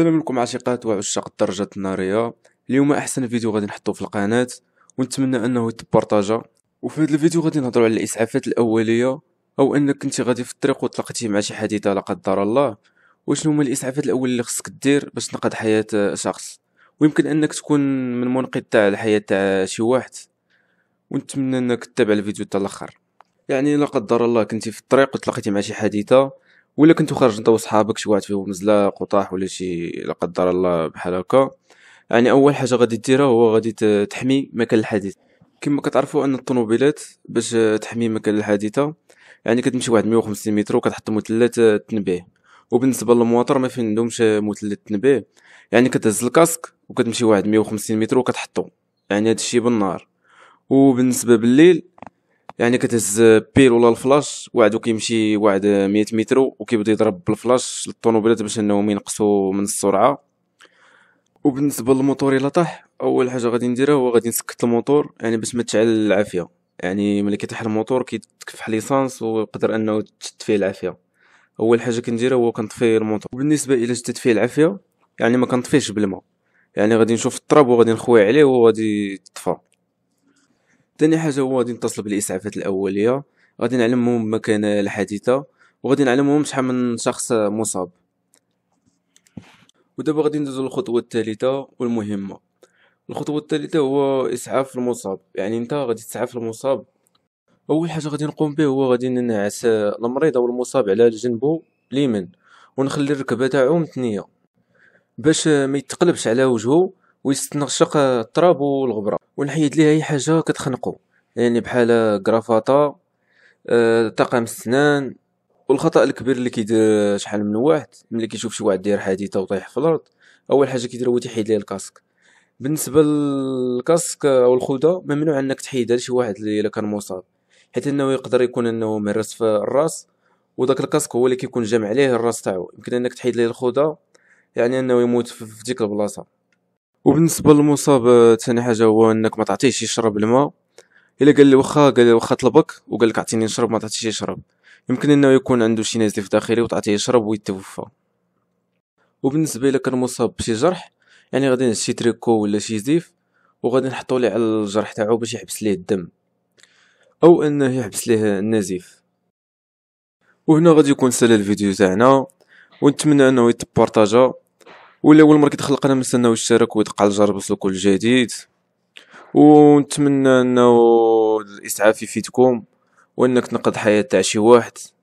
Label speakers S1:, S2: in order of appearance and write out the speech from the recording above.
S1: السلام عليكم عاشقات وعشاق الدرجات الناريه اليوم احسن فيديو غادي نحطوه في القناه ونتمنى انه يتبارطاجا وفي هذا الفيديو غادي نهضروا على الاسعافات الاوليه او انك كنتي غادي في الطريق وتلاقيتي مع شي حادثه لا قدر الله وشنو هما الاسعافات الاوليه اللي خصك دير باش تنقذ حياه شخص ويمكن انك تكون من منقذ تاع الحياه تاع شي واحد ونتمنى انك تتابع الفيديو حتى الاخر يعني لا قدر الله كنتي في الطريق وتلاقيتي مع شي حادثه ولا كنتو خارج نتا وصحابك شي واحد فيهم مزلاق وطاح ولا شي لا قدر الله بحال هكا يعني اول حاجه غادي ديرها هو غادي تحمي مكان الحادث كما كتعرفوا ان الطوموبيلات باش تحمي مكان الحادثه يعني كتمشي واحد 150 متر وكتحط مثلث التنبيه وبالنسبه للمواطر ما فين عندهمش مثلث التنبيه يعني كتهز الكاسك وكتمشي واحد 150 متر وكتحطو يعني هذا الشيء بالنهار وبالنسبه بالليل يعني كتهز بيل ولا الفلاش واحد كيمشي واحد 100 متر وكيبدا يضرب بالفلاش للطوموبيلات باش انهم ينقصوا من السرعه وبالنسبه للموتور الا طاح اول حاجه غادي نديرها هو غادي نسكت الموتور يعني باش ما تشعل العافيه يعني ملي كيطيح الموتور كيتكفح ليسانس ويقدر انه تشد فيه العافيه اول حاجه كنديرها هو كنطفي الموتور وبالنسبه الى شدت فيه العافيه يعني ما كنطفيش بالماء يعني غادي نشوف التراب وغادي نخوي عليه وغادي يطفى ثاني حاجه هو غادي نتصل بالاسعافات الاوليه غادي نعلمهم مكان الحادثه وغادي نعلمهم شحال من شخص مصاب ودابا غادي ندوزو للخطوه الثالثه والمهمه الخطوه الثالثه هو اسعاف المصاب يعني انت غادي تسعف المصاب اول حاجه غادي نقوم به هو غادي ننعس المريض او المصاب على جنبه اليمين ونخلي الركبه تاعو متنيه باش ما يتقلبش على وجهه ويستنغشق التراب والغبره ونحيد ليه اي حاجه كتخنقو يعني بحال كرافطه أه طقم السنان والخطا الكبير اللي كيدير شحال من واحد ملي كيشوف شي واحد داير حادثه وطايح في الارض اول حاجه كيدير هو تيحيد ليه الكاسك بالنسبه للكاسك او الخوذه ممنوع انك تحيدها لشي واحد اللي الا كان مصاب حيت انه يقدر يكون انه مهرس في الراس وداك الكاسك هو اللي كيكون جامع عليه الراس تاعو يمكن انك تحيد ليه الخوذه يعني انه يموت في ديك البلاصه وبالنسبه للمصاب ثاني آه، حاجه هو انك ما تعطيهش يشرب الماء الا قال لي واخا قال لي واخا طلبك وقال لك اعطيني نشرب ما تعطيش يشرب يمكن انه يكون عنده شي نزيف داخلي وتعطيه يشرب ويتوفى وبالنسبه الى كان مصاب بشي جرح يعني غادي نهز شي تريكو ولا شي زيف وغادي نحطو ليه على الجرح تاعو باش يحبس ليه الدم او انه يحبس ليه النزيف وهنا غادي يكون سال الفيديو تاعنا ونتمنى انه يتبارطاجا ولا اول مره كيتخلقنا ما نستناوش الشراكه ويدق على الجرس الجرب كل جديد ونتمنى انه الاسعاف يفيدكم وانك تنقذ حياه تاع شي واحد